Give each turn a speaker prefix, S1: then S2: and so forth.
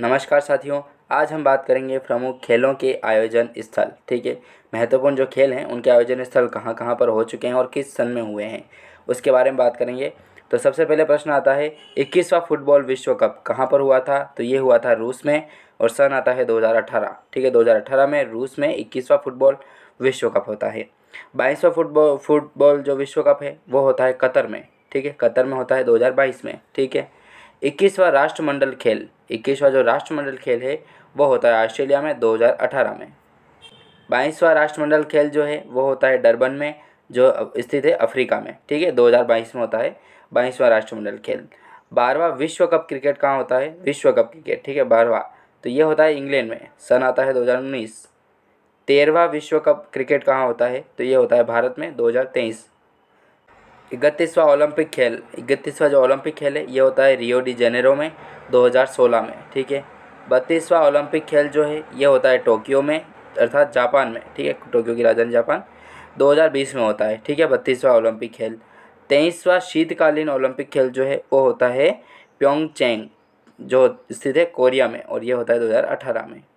S1: नमस्कार साथियों आज हम बात करेंगे प्रमुख खेलों के आयोजन स्थल ठीक है महत्वपूर्ण जो खेल हैं उनके आयोजन स्थल कहाँ कहाँ पर हो चुके हैं और किस सन में हुए हैं उसके बारे में बात करेंगे तो सबसे पहले प्रश्न आता है इक्कीसवा फुटबॉल विश्व कप कहाँ पर हुआ था तो ये हुआ था रूस में और सन आता है 2018 ठीक है 2018 में रूस में इक्कीसवा फुटबॉल विश्व कप होता है बाईसवा फुटबॉल फुटबॉल जो विश्व कप है वो होता है कतर में ठीक है कतर में होता है 2022 में ठीक है इक्कीसवा राष्ट्रमंडल खेल इक्कीसवा जो राष्ट्रमंडल खेल है वो होता है ऑस्ट्रेलिया में 2018 में बाईसवा राष्ट्रमंडल खेल जो है वो होता है डरबन में जो स्थित है अफ्रीका में ठीक है 2022 में होता है बाईसवा राष्ट्रमंडल खेल बारहवा विश्व कप क्रिकेट कहाँ होता है विश्व कप क्रिकेट ठीक है बारहवा तो ये होता है इंग्लैंड में सन आता है दो तेरहवा विश्व कप क्रिकेट कहाँ होता है तो ये होता है भारत में तेईस इकतीसवा ओलंपिक खेल इकतीसवा जो ओलंपिक खेल है ये होता है रियो डी जेनेरो में 2016 में ठीक है बत्तीसवा ओलंपिक खेल जो है ये होता है टोक्यो में अर्थात जापान में ठीक है टोक्यो की राजधानी जापान 2020 में होता है ठीक है बत्तीसवा ओलंपिक खेल तेईसवा शीतकालीन ओलंपिक खेल जो है वो होता है प्योंग जो स्थित है कोरिया में और ये होता है दो में